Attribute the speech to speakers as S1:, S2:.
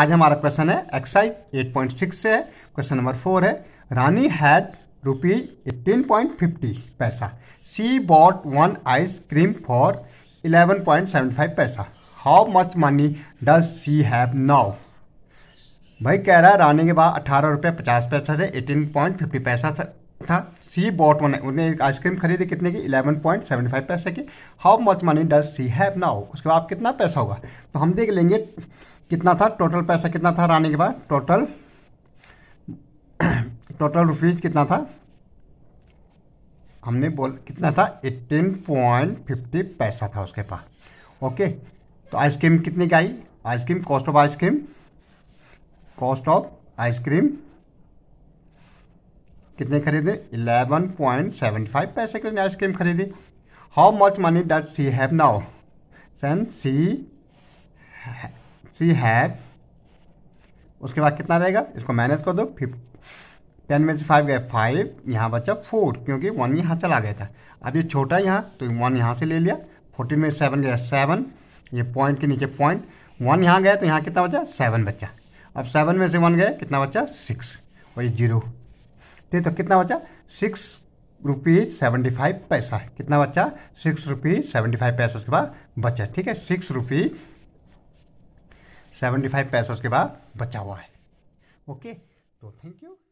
S1: आज हमारा क्वेश्चन है एक्साइज 8.6 से है क्वेश्चन नंबर फोर है Rani had rupees eighteen point fifty paisa she bought one ice cream for eleven point seventy five paisa how much money does she have now भाई कह रहा है रानी के बाद अठारह रुपये पचास पैसा से एटीन पॉइंट फिफ्टी पैसा था था सी बॉट वन उन्हें एक आइसक्रीम खरीदी कितने की इलेवन पॉइंट सेवेंटी फाइव पैसे की how much money does she have now उसके बाद कितना पैसा होगा तो हम देख लेंगे कितना था टोटल पैसा कितना था रानी के पास टोटल टोटल रुपीज कितना था हमने बोल कितना था एट्टीन पॉइंट फिफ्टी पैसा था उसके पास ओके तो आइसक्रीम कितने की आई ice cream cost of ice cream cost of ice cream कितने खरीदे इलेवन पॉइंट सेवन फाइव पैसे के आइसक्रीम खरीदी how much money does she have now son she she have उसके बाद कितना रहेगा इसको मैनेज कर दो फिफ टेन में से फाइव गए फाइव यहाँ बचा फोर क्योंकि वन यहाँ चला गया था अब ये छोटा यहाँ तो वन यहाँ से ले लिया फोर्टीन में सेवन गया सेवन ये पॉइंट के नीचे पॉइंट वन यहाँ गया तो यहाँ कितना बचा सेवन बचा अब सेवन में से वन गए कितना बचा सिक्स और ये जीरो ठीक तो कितना बचा सिक्स रुपीज़ सेवेंटी फाइव पैसा कितना बचा सिक्स रुपीज़ सेवेंटी फाइव पैसा उसके बाद बचा ठीक है सिक्स रुपीज़ सेवेंटी फाइव पैसा उसके बाद बचा हुआ है ओके तो थैंक यू